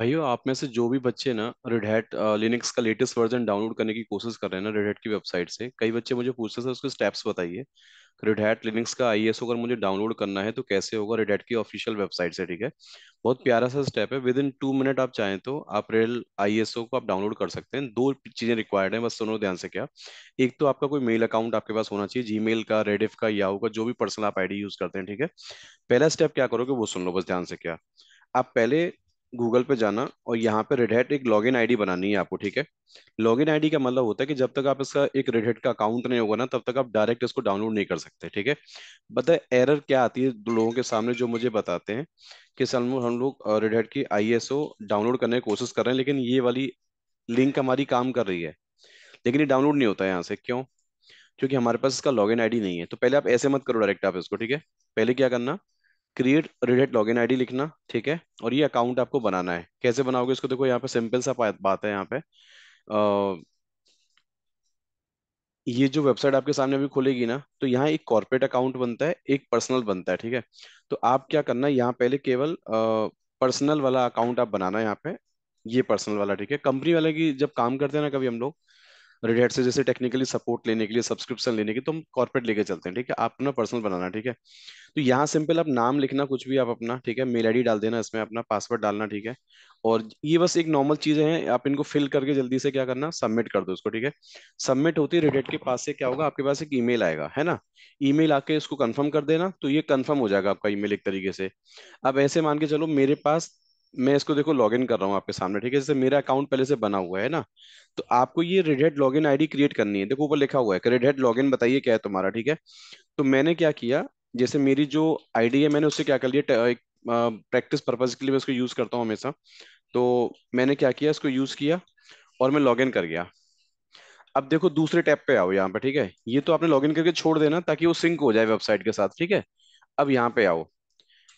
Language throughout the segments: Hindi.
भैया आप में से जो भी बच्चे ना रेड हैट लिनक्स का लेटेस्ट वर्जन डाउनलोड करने की कोशिश कर रहे हैं ना रेड की वेबसाइट से कई बच्चे मुझे पूछते सर उसके स्टेप्स बताइए रेड हैट लिनक्स का आई एस अगर मुझे डाउनलोड करना है तो कैसे होगा रेड की ऑफिशियल वेबसाइट से ठीक है बहुत प्यारा सा स्टेप है विद इन टू मिनट आप चाहें तो आप रेल आई को आप डाउनलोड कर सकते हैं दो चीज़ें रिक्वायर्ड है बस सुनो ध्यान से क्या एक तो आपका कोई मेल अकाउंट आपके पास होना चाहिए जी का रेडिफ का या का जो भी पर्सनल आप आई यूज करते हैं ठीक है पहला स्टेप क्या करोगे वो सुन लो बस ध्यान से क्या आप पहले गूगल पे जाना और यहाँ पे रेडहेट एक लॉगिन आईडी बनानी है आपको ठीक है लॉगिन आईडी का मतलब होता है कि जब तक आप इसका एक रेडहेट का अकाउंट नहीं होगा ना तब तक आप डायरेक्ट इसको डाउनलोड नहीं कर सकते ठीक है बताए एरर क्या आती है लोगों के सामने जो मुझे बताते हैं कि सलमो हम लोग रेडहेट की आई डाउनलोड करने की कोशिश कर रहे हैं लेकिन ये वाली लिंक हमारी काम कर रही है लेकिन ये डाउनलोड नहीं होता है यहाँ से क्यों क्योंकि हमारे पास इसका लॉग आईडी नहीं है तो पहले आप ऐसे मत करो डायरेक्ट आप इसको ठीक है पहले क्या करना क्रिएट रेडेट लॉग इन लिखना ठीक है और ये अकाउंट आपको बनाना है कैसे बनाओगे इसको देखो यहाँ पे सिंपल सा बात है यहाँ पे आ, ये जो वेबसाइट आपके सामने अभी खुलेगी ना तो यहाँ एक कॉर्पोरेट अकाउंट बनता है एक पर्सनल बनता है ठीक है तो आप क्या करना है यहाँ पहले केवल पर्सनल वाला अकाउंट आप बनाना है यहाँ पे ये पर्सनल वाला ठीक है कंपनी वाले की जब काम करते हैं ना कभी हम लोग रेड से जैसे टेक्निकली सपोर्ट लेने के लिए सब्सक्रिप्शन लेने के तो हम कॉर्पोरेट लेके चलते हैं ठीक है आप अपना पर्सनल बनाना ठीक है तो यहाँ सिंपल आप नाम लिखना कुछ भी आप अपना ठीक है मेल आई डाल देना इसमें अपना पासवर्ड डालना ठीक है और ये बस एक नॉर्मल चीजें हैं आप इनको फिल करके जल्दी से क्या करना सबमिट कर दो इसको ठीक है सबमिट होती है रेडेट के पास से क्या होगा आपके पास एक ई आएगा है ना मेल आके इसको कन्फर्म कर देना तो ये कन्फर्म हो जाएगा आपका ई एक तरीके से अब ऐसे मान के चलो मेरे पास मैं इसको देखो लॉगिन कर रहा हूँ आपके सामने ठीक है जैसे मेरा अकाउंट पहले से बना हुआ है ना तो आपको ये Red Hat login ID create करनी है देखो ऊपर लिखा हुआ है रेड हेड लॉगिन बताइए क्या है तुम्हारा ठीक है तो मैंने क्या किया जैसे मेरी जो आईडी है मैंने उससे क्या कर लिया प्रैक्टिस पर्पज के लिए मैं उसको यूज करता हूँ हमेशा तो मैंने क्या किया इसको यूज किया और मैं लॉग कर गया अब देखो दूसरे टैप पे आओ यहाँ पे ठीक है ये तो आपने लॉग करके छोड़ देना ताकि वो सिंक हो जाए वेबसाइट के साथ ठीक है अब यहाँ पे आओ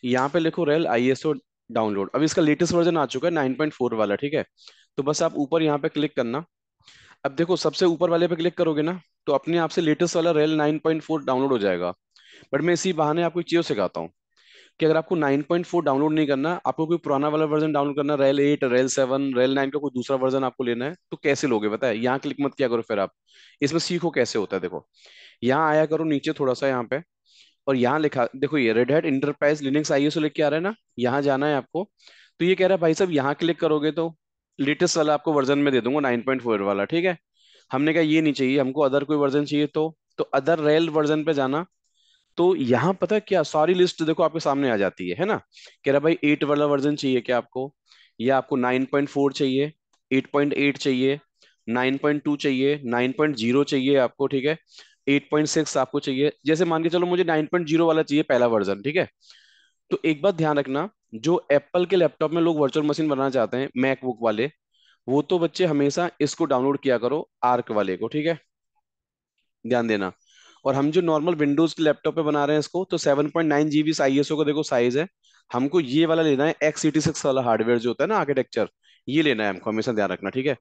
यहाँ पे लिखो रेल आई एस ओ डाउनलोड अब इसका लेटेस्ट वर्जन आ चुका है नाइन पॉइंट फोर वाला ठीक है तो बस आप ऊपर यहाँ पे क्लिक करना अब देखो सबसे ऊपर वाले पे क्लिक करोगे ना तो अपने आप से लेटेस्ट वाला रेल नाइन पॉइंट फोर डाउनलोड हो जाएगा बट मैं इसी बहाने आपको चीज सिखाता हूँ कि अगर आपको नाइन पॉइंट फोर डाउनलोड नहीं करना आपको कोई पुराना वाला वर्जन डाउनलोड करना rail eight rail seven rail nine का कोई दूसरा वर्जन आपको लेना है तो कैसे लोगे बताए यहाँ क्लिक मत किया करो फिर आप इसमें सीखो कैसे होता है देखो यहाँ आया करो नीचे थोड़ा सा यहाँ पे और यहाँ लिखा देखो ये रेड हेड इंटरप्राइज लिनक्स आई लिख के आ रहा है ना यहाँ जाना है आपको तो ये कह रहा है भाई साहब यहाँ क्लिक करोगे तो लेटेस्ट वाला आपको वर्जन में दे दूंगा नाइन पॉइंट फोर वाला ठीक है हमने कहा ये नहीं चाहिए हमको अदर कोई वर्जन चाहिए तो तो अदर रेल वर्जन पे जाना तो यहाँ पता क्या सॉरी लिस्ट देखो आपके सामने आ जाती है है ना कह रहा भाई एट वाला वर्जन चाहिए क्या आपको या आपको नाइन पॉइंट फोर चाहिए एट पॉइंट एट चाहिए नाइन पॉइंट टू चाहिए नाइन पॉइंट जीरो चाहिए आपको ठीक है 8.6 आपको चाहिए जैसे मान के चलो मुझे 9.0 वाला चाहिए पहला वर्जन ठीक है तो एक बात ध्यान रखना जो एप्पल के लैपटॉप में लोग वर्चुअल मशीन बनाना चाहते हैं मैकबुक वाले वो तो बच्चे हमेशा इसको डाउनलोड किया करो आर्क वाले को ठीक है ध्यान देना और हम जो नॉर्मल विंडोज के लैपटॉप पे बना रहे हैं इसको तो 7.9 पॉइंट नाइन जीबी का देखो साइज है हमको ये वाला लेना है एक्स वाला हार्डवेयर जो होता है ना आर्किटेक्चर ये लेना है हमको हमेशा ध्यान रखना ठीक है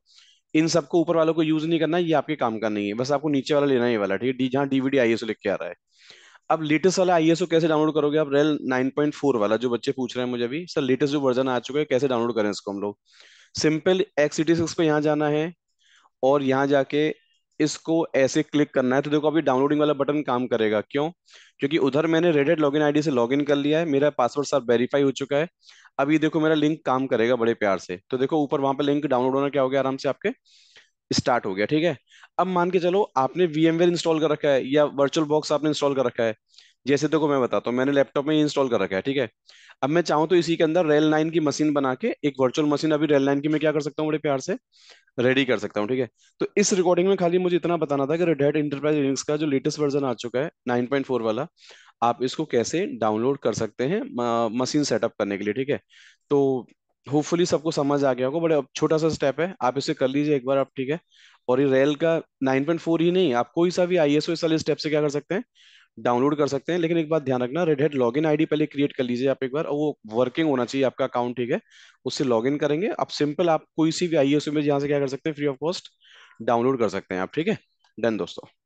इन सबको ऊपर वालों को यूज नहीं करना ये आपके काम का नहीं है बस आपको नीचे वाला लेना ही वाला ठीक है जहाँ डीवीडी आईएसओ लिख के आ रहा है अब लेटेस्ट वाला आईएसओ कैसे डाउनलोड करोगे आप रेल 9.4 वाला जो बच्चे पूछ रहे हैं मुझे अभी सर लेटेस्ट जो वर्जन आ चुका है कैसे डाउनलोड करें इसको हम लोग सिंपल एक्स पे यहाँ जाना है और यहाँ जाके इसको ऐसे क्लिक करना है तो देखो अभी डाउनलोडिंग वाला बटन काम करेगा क्यों क्योंकि उधर मैंने रेडेड लॉगिन आईडी से लॉगिन कर लिया है मेरा पासवर्ड सब वेरीफाई हो चुका है अभी देखो मेरा लिंक काम करेगा बड़े प्यार से तो देखो ऊपर वहां पर लिंक डाउनलोड होना क्या हो गया आराम से आपके स्टार्ट हो गया ठीक है अब मान के चलो आपने वीएमवेयर इंस्टॉल कर रखा है या वर्चुअल बॉक्स आपने इंस्टॉल कर रखा है जैसे देखो मैं बताता हूँ मैंने लैपटॉप में इंस्टॉल कर रखा है ठीक है अब मैं चाहूँ तो इसी के अंदर रेल नाइन की मशीन बना के एक वर्चुअल मशीन अभी रेल नाइन की मैं क्या कर सकता हूँ बड़े प्यार से रेडी कर सकता हूँ ठीक है तो इस रिकॉर्डिंग में खाली मुझे इतना बताना था कि रेड इंटरप्राइज लिनक्स का जो लेटेस्ट वर्जन आ चुका है 9.4 वाला आप इसको कैसे डाउनलोड कर सकते हैं मशीन सेटअप करने के लिए ठीक है तो होपफुली सबको समझ आ गया होगा बट छोटा सा स्टेप है आप इसे कर लीजिए एक बार आप ठीक है और ये रेल का 9.4 ही नहीं आप कोई सा भी आईएसओ इस वाले स्टेप से क्या कर सकते हैं डाउनलोड कर सकते हैं लेकिन एक बात ध्यान रखना Red Hat login I पहले क्रिएट कर लीजिए आप एक बार वो वर्किंग होना चाहिए आपका अकाउंट ठीक है उससे लॉग इन करेंगे आप सिंपल आप कोई सी भी आई एस इमेज से क्या कर सकते हैं फ्री ऑफ कॉस्ट डाउनलोड कर सकते हैं आप ठीक है डन दोस्तों